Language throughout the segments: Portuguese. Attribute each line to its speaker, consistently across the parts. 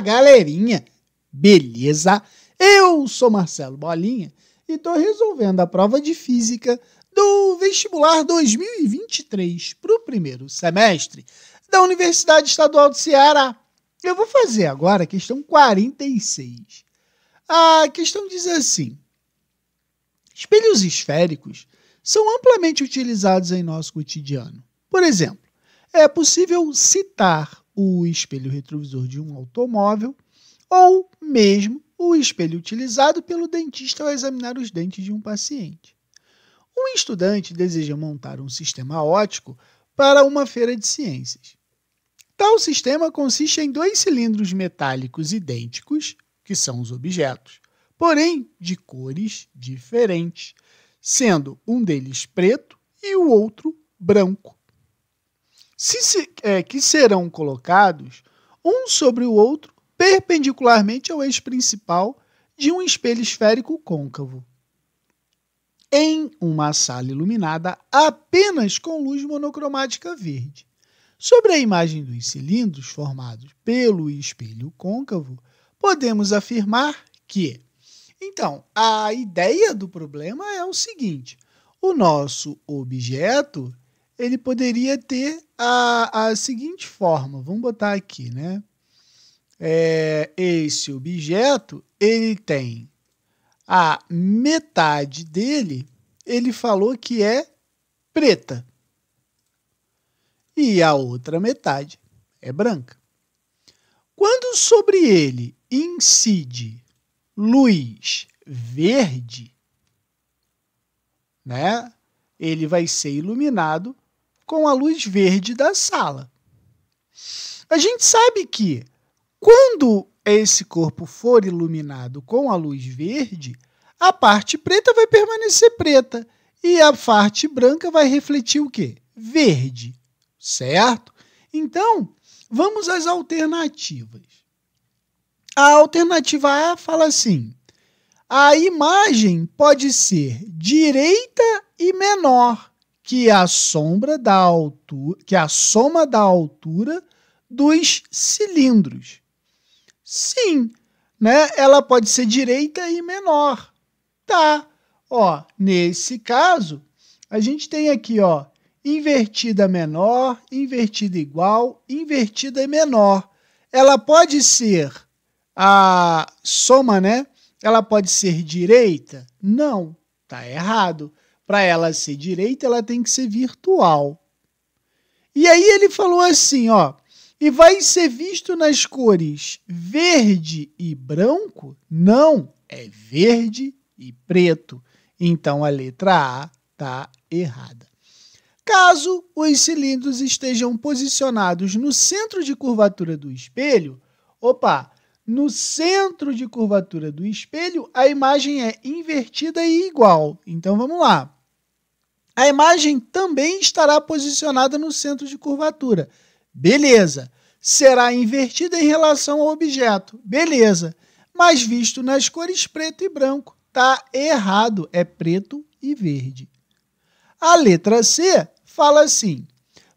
Speaker 1: galerinha, beleza? Eu sou Marcelo Bolinha e estou resolvendo a prova de física do vestibular 2023 para o primeiro semestre da Universidade Estadual do Ceará. Eu vou fazer agora a questão 46. A questão diz assim: espelhos esféricos são amplamente utilizados em nosso cotidiano. Por exemplo, é possível citar o espelho retrovisor de um automóvel ou mesmo o espelho utilizado pelo dentista ao examinar os dentes de um paciente. Um estudante deseja montar um sistema ótico para uma feira de ciências. Tal sistema consiste em dois cilindros metálicos idênticos, que são os objetos, porém de cores diferentes, sendo um deles preto e o outro branco se, se, é, que serão colocados um sobre o outro perpendicularmente ao eixo principal de um espelho esférico côncavo. Em uma sala iluminada apenas com luz monocromática verde. Sobre a imagem dos cilindros formados pelo espelho côncavo, podemos afirmar que. Então, a ideia do problema é o seguinte: o nosso objeto ele poderia ter a, a seguinte forma. Vamos botar aqui, né? É, esse objeto, ele tem a metade dele, ele falou que é preta. E a outra metade é branca. Quando sobre ele incide luz verde, né? Ele vai ser iluminado com a luz verde da sala. A gente sabe que quando esse corpo for iluminado com a luz verde, a parte preta vai permanecer preta e a parte branca vai refletir o quê? Verde, certo? Então, vamos às alternativas. A alternativa A fala assim: a imagem pode ser direita e menor que é a sombra da altura, que é a soma da altura dos cilindros. Sim, né? Ela pode ser direita e menor. Tá. Ó, nesse caso, a gente tem aqui, ó, invertida menor, invertida igual, invertida menor. Ela pode ser a soma, né? Ela pode ser direita? Não, tá errado para ela ser direita, ela tem que ser virtual. E aí ele falou assim, ó, e vai ser visto nas cores verde e branco? Não, é verde e preto. Então a letra A está errada. Caso os cilindros estejam posicionados no centro de curvatura do espelho, opa, no centro de curvatura do espelho, a imagem é invertida e igual. Então vamos lá. A imagem também estará posicionada no centro de curvatura. Beleza. Será invertida em relação ao objeto. Beleza. Mas visto nas cores preto e branco, está errado. É preto e verde. A letra C fala assim: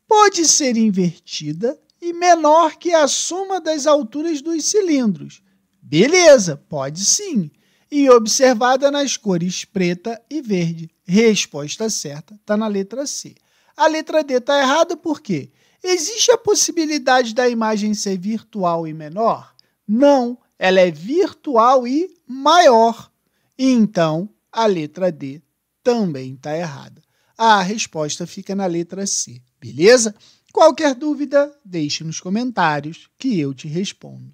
Speaker 1: pode ser invertida e menor que a soma das alturas dos cilindros. Beleza, pode sim. E observada nas cores preta e verde. Resposta certa está na letra C. A letra D está errada por quê? Existe a possibilidade da imagem ser virtual e menor? Não, ela é virtual e maior. Então, a letra D também está errada. A resposta fica na letra C, beleza? Qualquer dúvida, deixe nos comentários que eu te respondo.